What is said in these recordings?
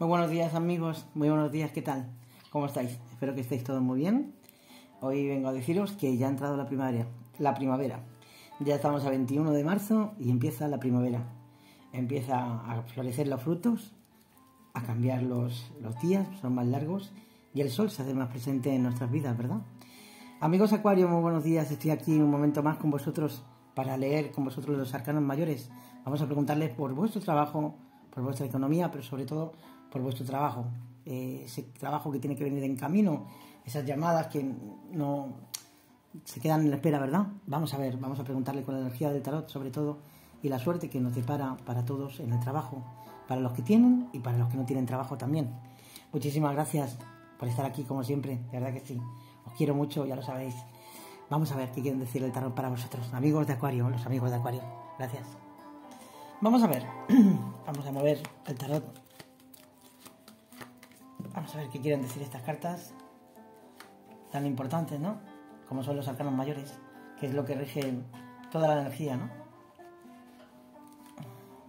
Muy buenos días amigos, muy buenos días, ¿qué tal? ¿Cómo estáis? Espero que estéis todos muy bien. Hoy vengo a deciros que ya ha entrado la primavera, la primavera. Ya estamos a 21 de marzo y empieza la primavera. Empieza a florecer los frutos, a cambiar los, los días, son más largos y el sol se hace más presente en nuestras vidas, ¿verdad? Amigos Acuario, muy buenos días. Estoy aquí un momento más con vosotros para leer con vosotros los arcanos mayores. Vamos a preguntarles por vuestro trabajo, por vuestra economía, pero sobre todo por vuestro trabajo, eh, ese trabajo que tiene que venir en camino, esas llamadas que no se quedan en la espera, ¿verdad? Vamos a ver, vamos a preguntarle con la energía del tarot, sobre todo, y la suerte que nos depara para todos en el trabajo, para los que tienen y para los que no tienen trabajo también. Muchísimas gracias por estar aquí, como siempre, de verdad que sí. Os quiero mucho, ya lo sabéis. Vamos a ver qué quieren decir el tarot para vosotros, amigos de Acuario, los amigos de Acuario. Gracias. Vamos a ver, vamos a mover el tarot Vamos a ver qué quieren decir estas cartas tan importantes, ¿no? Como son los arcanos mayores, que es lo que rige toda la energía, ¿no?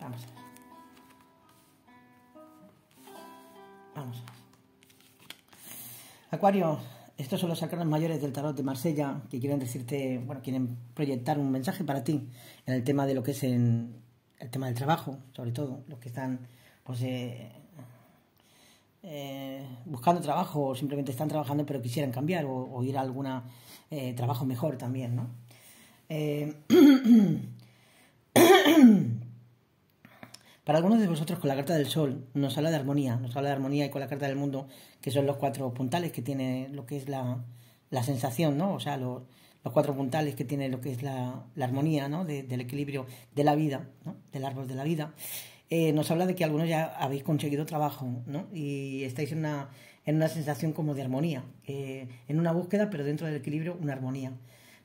Vamos a ver. Vamos Acuario, estos son los arcanos mayores del tarot de Marsella que quieren decirte, bueno, quieren proyectar un mensaje para ti en el tema de lo que es el tema del trabajo, sobre todo, los que están pues eh, eh, buscando trabajo o simplemente están trabajando pero quisieran cambiar o, ir a algún eh, trabajo mejor también, ¿no? Eh, para algunos de vosotros con la carta del sol nos habla de armonía, nos habla de armonía y con la carta del mundo, que son los cuatro puntales que tiene lo que es la, sensación, ¿no? O sea, los, cuatro puntales que tiene lo que es la, armonía, ¿no? del equilibrio de la vida, ¿no? Del árbol de la vida. Eh, nos habla de que algunos ya habéis conseguido trabajo, ¿no? Y estáis en una, sensación como de armonía, eh, en una búsqueda, pero dentro del equilibrio, una armonía.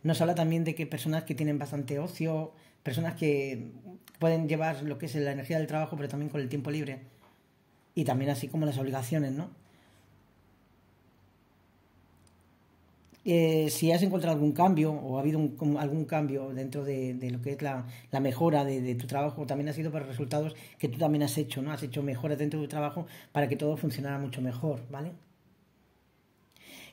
Nos habla también de que personas que tienen bastante ocio, personas que pueden llevar lo que es la energía del trabajo, pero también con el tiempo libre. Y también así como las obligaciones, ¿no? Eh, si has encontrado algún cambio o ha habido algún cambio dentro de, lo que es la, mejora de, tu trabajo, también ha sido para resultados que tú también has hecho, ¿no? Has hecho mejoras dentro de tu trabajo para que todo funcionara mucho mejor, ¿vale?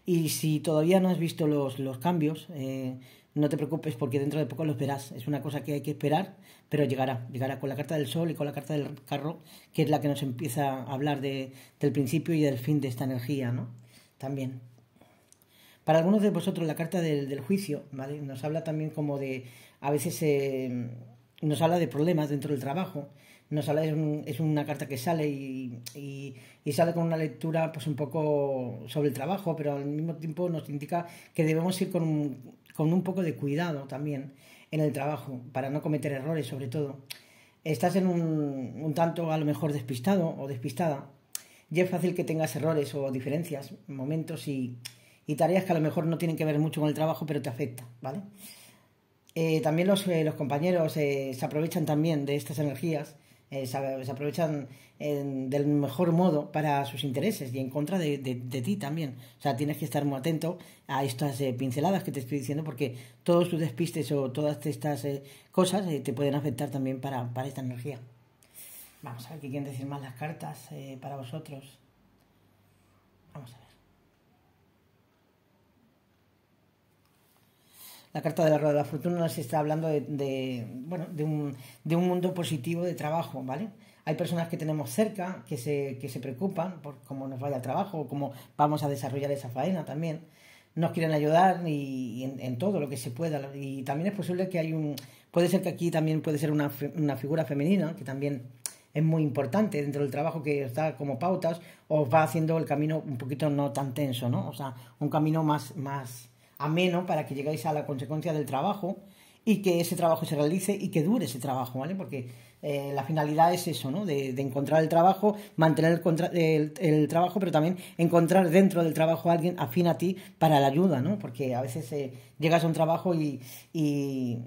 Y si todavía no has visto los, cambios, eh, no te preocupes porque dentro de poco los verás. Es una cosa que hay que esperar, pero llegará. Llegará con la carta del sol y con la carta del carro, que es la que nos empieza a hablar de, del principio y del fin de esta energía, ¿no? También. Para algunos de vosotros la carta del, del juicio nos habla también como de, a veces em, nos habla de problemas dentro del trabajo, nos habla, es, una carta que sale y, y, sale con una lectura pues un poco sobre el trabajo, pero al mismo tiempo nos indica que debemos ir con un, con un poco de cuidado también en el trabajo, para no cometer errores sobre todo. Estás en un, un tanto a lo mejor despistado o despistada, y es fácil que tengas errores o diferencias, momentos y y tareas que a lo mejor no tienen que ver mucho con el trabajo, pero te afecta, ¿vale? Eh, también los, eh, compañeros eh, se aprovechan también de estas energías, se, aprovechan del mejor modo para sus intereses y en contra de, ti también. O sea, tienes que estar muy atento a estas pinceladas que te estoy diciendo porque todos tus despistes o todas estas cosas te pueden afectar también para, para, esta energía. Vamos a ver qué quieren decir más las cartas para vosotros. Vamos a ver. la carta de la rueda de la fortuna se está hablando de, bueno, de un, de un mundo positivo de trabajo, ¿vale? Hay personas que tenemos cerca que se, que se preocupan por cómo nos vaya el trabajo, o cómo vamos a desarrollar esa faena también. Nos quieren ayudar y, en, todo lo que se pueda. Y también es posible que hay un... Puede ser que aquí también puede ser una, figura femenina que también es muy importante dentro del trabajo que está como pautas, o va haciendo el camino un poquito no tan tenso, ¿no? O sea, un camino más, más, ameno para que lleguéis a la consecuencia del trabajo y que ese trabajo se realice y que dure ese trabajo, ¿vale? Porque eh, la finalidad es eso, ¿no? De, encontrar el trabajo, mantener el, trabajo, pero también encontrar dentro del trabajo a alguien afín a ti para la ayuda, ¿no? Porque a veces eh, llegas a un trabajo y, y,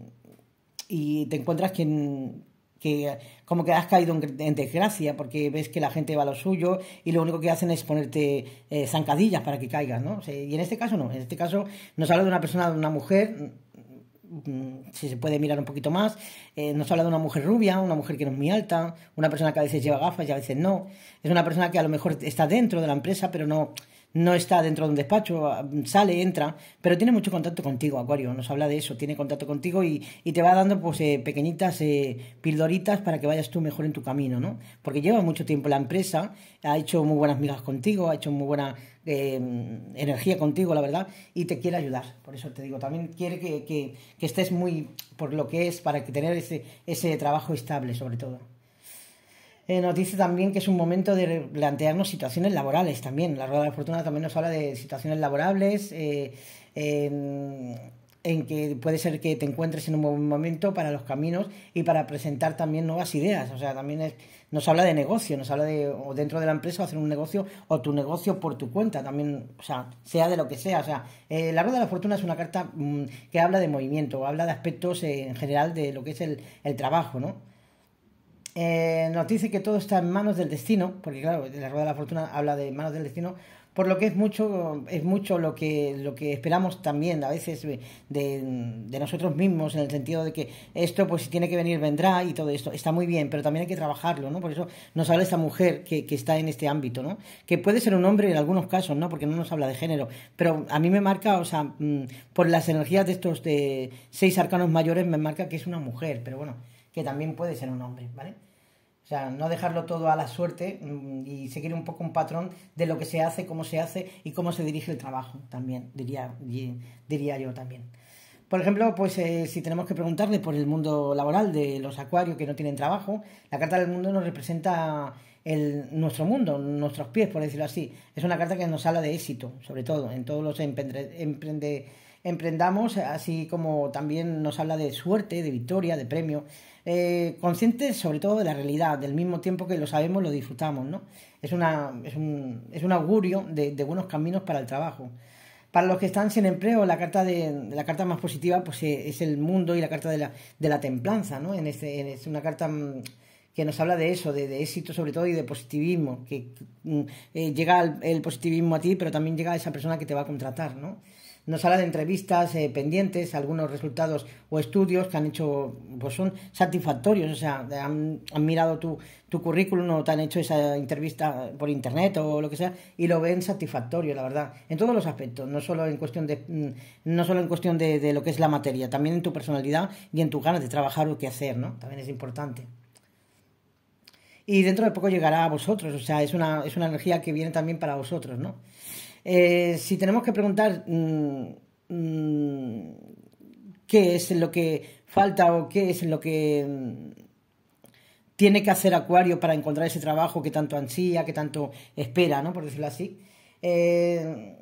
y te encuentras quien que como que has caído en desgracia porque ves que la gente va a lo suyo y lo único que hacen es ponerte eh, zancadillas para que caigas, ¿no? y en este caso no, en este caso nos habla de una persona, de una mujer, mm, mm, si se puede mirar un poquito más, eh, nos habla de una mujer rubia, una mujer que no es muy alta, una persona que a veces lleva gafas y a veces no, es una persona que a lo mejor está dentro de la empresa pero no no está dentro de un despacho, sale, entra, pero tiene mucho contacto contigo, Acuario, nos habla de eso, tiene contacto contigo y, y te va dando pues eh, pequeñitas eh, pildoritas para que vayas tú mejor en tu camino, ¿no? Porque lleva mucho tiempo la empresa, ha hecho muy buenas migas contigo, ha hecho muy buena eh, energía contigo, la verdad, y te quiere ayudar, por eso te digo, también quiere que, que, que estés muy por lo que es, para que tener ese, ese trabajo estable sobre todo. Eh, nos dice también que es un momento de plantearnos situaciones laborales también. La Rueda de la Fortuna también nos habla de situaciones laborales eh, em, en, que puede ser que te encuentres en un buen momento para los caminos y para presentar también nuevas ideas. O sea, también nos habla de negocio, nos habla de o dentro de la empresa hacer un negocio o tu negocio por tu cuenta también, o sea, sea de lo que sea. O sea, eh, la Rueda de la Fortuna es una carta mm, que habla de movimiento, habla de aspectos en general de lo que es el, el trabajo, ¿no? Eh, nos dice que todo está en manos del destino, porque claro, la rueda de la fortuna habla de manos del destino, por lo que es mucho, es mucho lo que, lo que esperamos también a veces de, nosotros mismos, en el sentido de que esto, pues si tiene que venir, vendrá y todo esto. Está muy bien, pero también hay que trabajarlo, ¿no? Por eso nos habla esta mujer que, está en este ámbito, ¿no? Que puede ser un hombre en algunos casos, ¿no? Porque no nos habla de género. Pero a mí me marca, o sea, mm, por las energías de estos de seis arcanos mayores, me marca que es una mujer, pero bueno, que también puede ser un hombre, ¿vale? O sea, no dejarlo todo a la suerte mm, y seguir un poco un patrón de lo que se hace, cómo se hace y cómo se dirige el trabajo también, diría, diría yo también. Por ejemplo, pues eh, si tenemos que preguntarle por el mundo laboral de los acuarios que no tienen trabajo, la carta del mundo nos representa el, nuestro mundo, nuestros pies, por decirlo así. Es una carta que nos habla de éxito, sobre todo, en todos los emprendamos, así como también nos habla de suerte, de victoria, de premio eh, conscientes sobre todo de la realidad, del mismo tiempo que lo sabemos, lo disfrutamos, ¿no? Es, un, augurio de, buenos caminos para el trabajo. Para los que están sin empleo, la carta, de, la carta más positiva pues, eh, es el mundo y la carta de la, templanza, ¿no? Este, en es una carta mm, que nos habla de eso, de, éxito sobre todo y de positivismo, que mm, eh, llega el, positivismo a ti, pero también llega a esa persona que te va a contratar, ¿no? nos habla de entrevistas eh, pendientes, algunos resultados o estudios que han hecho, pues son satisfactorios, o sea, han, mirado tu, currículum o te han hecho esa entrevista por internet o lo que sea y lo ven satisfactorio, la verdad, en todos los aspectos, no solo en cuestión de, mm, no solo en cuestión de, lo que es la materia, también en tu personalidad y en tus ganas de trabajar o qué hacer, ¿no? También es importante y dentro de poco llegará a vosotros, o sea, es una, es una energía que viene también para vosotros, ¿no? Eh, si tenemos que preguntar mm, mm, qué es lo que falta o qué es lo que mm, tiene que hacer Acuario para encontrar ese trabajo que tanto ansía, que tanto espera, ¿no? Por decirlo así. Eh,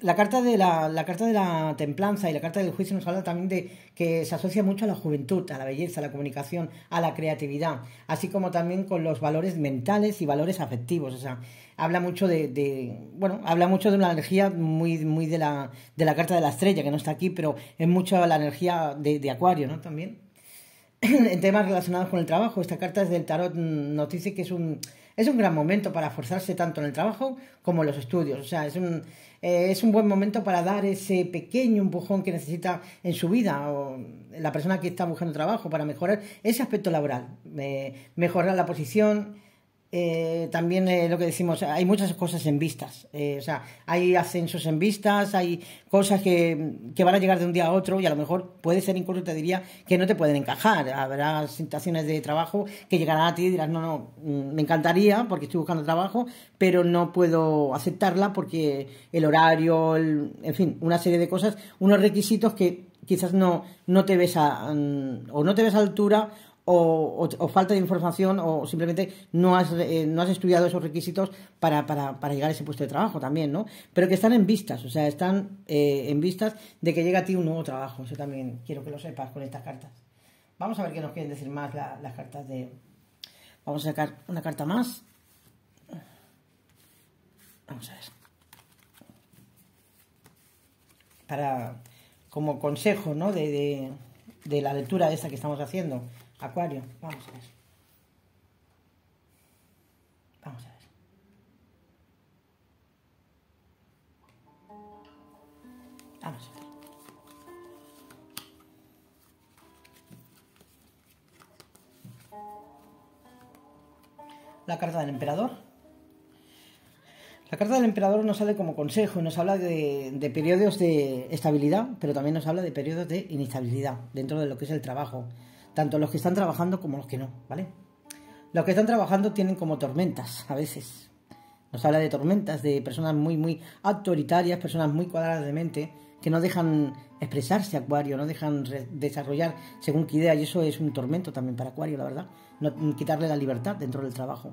la carta, de la, la, carta de la templanza y la carta del juicio nos habla también de que se asocia mucho a la juventud, a la belleza, a la comunicación, a la creatividad, así como también con los valores mentales y valores afectivos. O sea, habla mucho de, bueno, habla mucho de una energía muy, muy de, la, de la carta de la estrella, que no está aquí, pero es mucho la energía de, Acuario, ¿no? También. en temas relacionados con el trabajo, esta carta es del tarot, mm, nos dice que es un, gran momento para forzarse tanto en el trabajo como en los estudios. O sea, es un, eh, es un buen momento para dar ese pequeño empujón que necesita en su vida o la persona que está buscando trabajo para mejorar ese aspecto laboral, eh, mejorar la posición eh, también eh, lo que decimos, hay muchas cosas en vistas. Eh, o sea, hay ascensos en vistas, hay cosas que, van a llegar de un día a otro y a lo mejor puede ser incluso, te diría, que no te pueden encajar. Habrá situaciones de trabajo que llegarán a ti y dirás, no, no, mm, me encantaría porque estoy buscando trabajo, pero no puedo aceptarla porque el horario, en fin, una serie de cosas, unos requisitos que quizás no, no te ves a, mm, o no te ves a altura o, falta de información o simplemente no has, eh, no has estudiado esos requisitos para, para, llegar a ese puesto de trabajo también, ¿no? Pero que están en vistas, o sea, están eh, en vistas de que llega a ti un nuevo trabajo. Eso también quiero que lo sepas con estas cartas. Vamos a ver qué nos quieren decir más las cartas de... Vamos a sacar una carta más. Vamos a ver. Para... Como consejo, ¿no? De, de la lectura esa que estamos haciendo Acuario, vamos a ver. Vamos a ver. Vamos a ver. La carta del emperador. La carta del emperador nos sale como consejo nos habla de, de periodos de estabilidad, pero también nos habla de periodos de inestabilidad dentro de lo que es el trabajo tanto los que están trabajando como los que no, ¿vale? Los que están trabajando tienen como tormentas a veces. Nos habla de tormentas, de personas muy, muy autoritarias, personas muy cuadradas de mente, que no dejan expresarse Acuario, no dejan desarrollar según qué idea, y eso es un tormento también para Acuario, la verdad, no quitarle la libertad dentro del trabajo.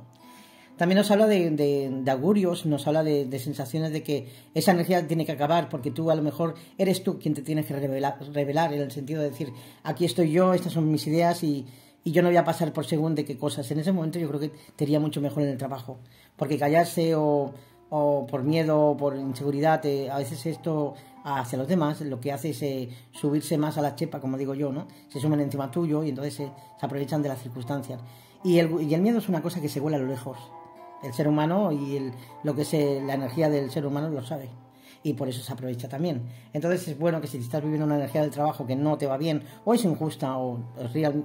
También nos habla de, de, augurios, nos habla de, sensaciones de que esa energía tiene que acabar porque tú a lo mejor eres tú quien te tienes que revelar, en el sentido de decir, aquí estoy yo, estas son mis ideas y, yo no voy a pasar por según de qué cosas. En ese momento yo creo que te mucho mejor en el trabajo, porque callarse o, por miedo o por inseguridad, eh, a veces esto hacia los demás lo que hace es eh, subirse más a la chepa, como digo yo, ¿no? Se suman encima tuyo y entonces se aprovechan de las circunstancias. y el miedo es una cosa que se vuela a lo lejos. El ser humano y lo que es eh, la energía del ser humano lo sabe. Y por eso se aprovecha también. Entonces es bueno que si estás viviendo una energía del trabajo que no te va bien, o es injusta, o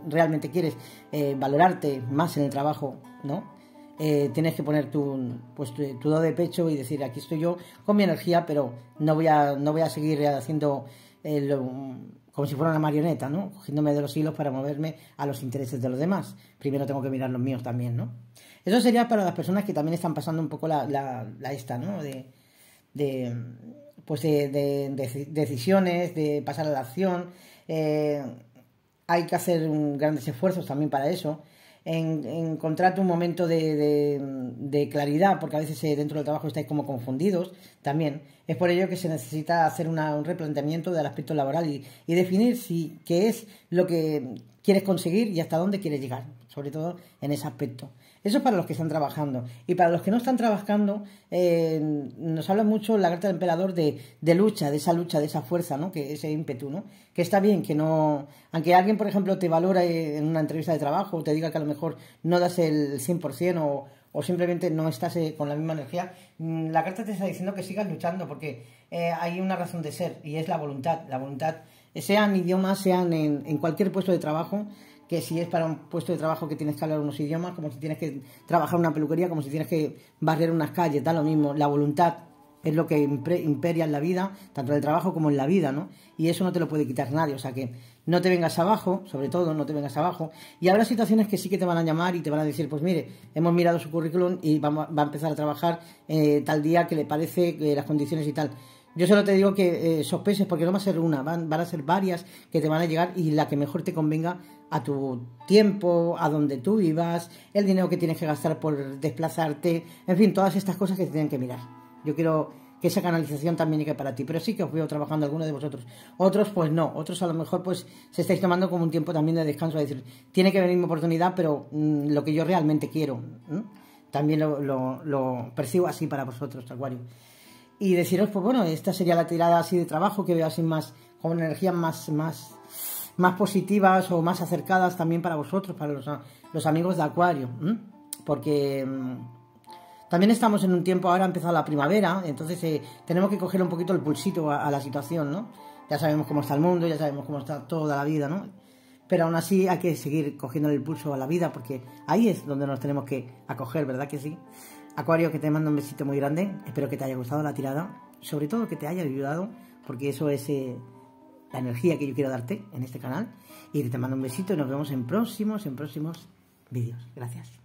realmente quieres eh, valorarte más en el trabajo, ¿no? Eh, tienes que poner tu, pues, de pecho y decir, aquí estoy yo con mi energía, pero no voy a, no voy a seguir haciendo como si fuera una marioneta, ¿no? Cogiéndome de los hilos para moverme a los intereses de los demás. Primero tengo que mirar los míos también, ¿no? Eso sería para las personas que también están pasando un poco la, la, esta, ¿no? De, pues eh, de, decisiones, de pasar a la acción. Eh, hay que hacer grandes esfuerzos también para eso. En, encontrar un momento de, claridad, porque a veces eh, dentro del trabajo estáis como confundidos también. Es por ello que se necesita hacer un replanteamiento del aspecto laboral y, y definir si qué es lo que quieres conseguir y hasta dónde quieres llegar, sobre todo en ese aspecto. Eso es para los que están trabajando. Y para los que no están trabajando, eh, nos habla mucho la carta del emperador de, lucha, de esa lucha, de esa fuerza, ¿no? Que ese ímpetu, ¿no? Que está bien, que no... Aunque alguien, por ejemplo, te valora en una entrevista de trabajo o te diga que a lo mejor no das el 100% o, o simplemente no estás eh, con la misma energía, mm, la carta te está diciendo que sigas luchando porque eh, hay una razón de ser y es la voluntad. La voluntad, sean idiomas, sean en cualquier puesto de trabajo, que si es para un puesto de trabajo que tienes que hablar unos idiomas, como si tienes que trabajar en una peluquería, como si tienes que barrer unas calles, tal lo mismo. La voluntad es lo que imperia en la vida, tanto en el trabajo como en la vida, ¿no? Y eso no te lo puede quitar nadie, o sea que no te vengas abajo, sobre todo no te vengas abajo. Y habrá situaciones que sí que te van a llamar y te van a decir, pues mire, hemos mirado su currículum y va, a empezar a trabajar eh, tal día que le parece las condiciones y tal. Yo solo te digo que eh, sospeches porque no va a ser una, van, van a ser varias que te van a llegar y la que mejor te convenga a tu tiempo, a donde tú vivas, el dinero que tienes que gastar por desplazarte, en fin, todas estas cosas que tienen que mirar. Yo quiero que esa canalización también llegue para ti, pero sí que os veo trabajando algunos de vosotros. Otros pues no, otros a lo mejor pues se estáis tomando como un tiempo también de descanso, es decir, tiene que venir mi oportunidad, pero mm, lo que yo realmente quiero, también lo, lo, lo percibo así para vosotros, Acuario y deciros, pues bueno, esta sería la tirada así de trabajo que veo así más, con energías más, más, más positivas o más acercadas también para vosotros, para los, amigos de Acuario. Porque mm, también estamos en un tiempo, ahora ha empezado la primavera, entonces eh, tenemos que coger un poquito el pulsito a, a, la situación, ¿no? Ya sabemos cómo está el mundo, ya sabemos cómo está toda la vida, ¿no? Pero aún así hay que seguir cogiendo el pulso a la vida porque ahí es donde nos tenemos que acoger, ¿verdad que sí? Acuario, que te mando un besito muy grande. Espero que te haya gustado la tirada. Sobre todo que te haya ayudado, porque eso es eh, la energía que yo quiero darte en este canal. Y te mando un besito y nos vemos en próximos, en próximos vídeos. Gracias.